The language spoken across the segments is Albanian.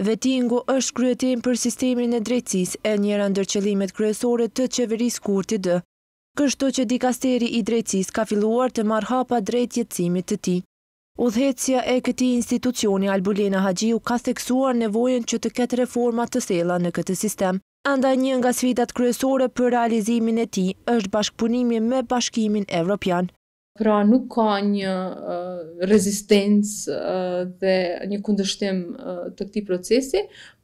Vetingu është kryetim për sistemin e drejtsis e njëra ndër kryesore të qeveris kurti dë. Kështu që dikasteri i drejtsis ka filluar të marhapa drejt jetësimit të ti. Udhetsja e këti institucioni Albulina Hagiu ka theksuar nevojen që të ketë reformat të sela në këtë sistem. Anda një nga sfidat kryesore për realizimin e ti është bashkëpunimi me bashkimin evropian. Pra nuk ka një uh, rezistencë uh, dhe një kundështim uh, të këtij procesi,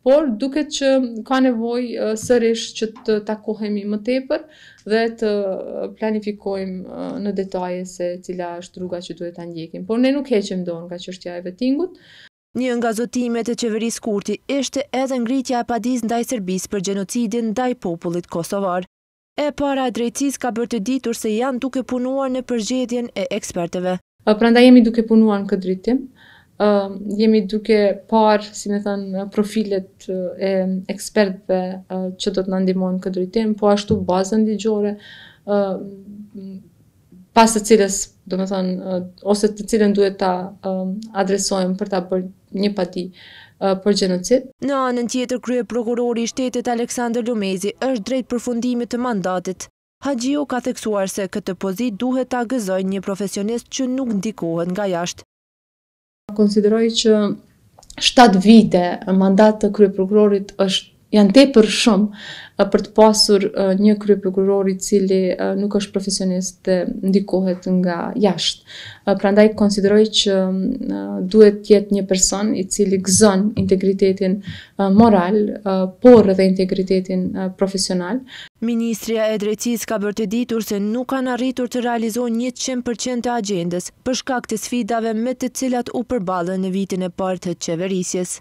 por duket që ka nevojë uh, sërish që të takohemi më tepër dhe të planifikojmë uh, në detaje se cila është rruga që duhet ta ndjekim. Por ne nuk heqim dorë nga çështja e vettingut. Një nga zotimet e qeveris Kurti ishte edhe ngritja e padiz ndaj Serbisë për gjenocidin ndaj popullit kosovar e para e drejtësis ka bërë të ditur se janë duke punuar në përgjedjen e ekspertëve. Pra nda jemi duke punuar në këtë dritim, jemi duke parë, si me thënë, profilet e ekspertëve që do të nëndimojnë këtë dritim, po ashtu bazën digjore, pas të cilës, do me thënë, ose të cilën duhet ta um, adresojmë për ta për një pati për gjenocid. Në anën tjetër, krye prokurori i shtetit Aleksandr Lumezi është drejt përfundimit të mandatit. Hagjio ka theksuar se këtë pozit duhet ta gëzoj një profesionist që nuk ndikohet nga jashtë. Konsideroj që 7 vite mandat të krye prokurorit është janë te për shumë për të pasur një krye përgurori cili nuk është profesionist dhe ndikohet nga jashtë. Prandaj konsideroj që duhet të jetë një person i cili gëzon integritetin moral, por edhe integritetin profesional. Ministria e Drejtësisë ka bërë të ditur se nuk kanë arritur të realizojnë 100% të agjendës për shkak të sfidave me të cilat u përballën në vitin e parë të qeverisjes.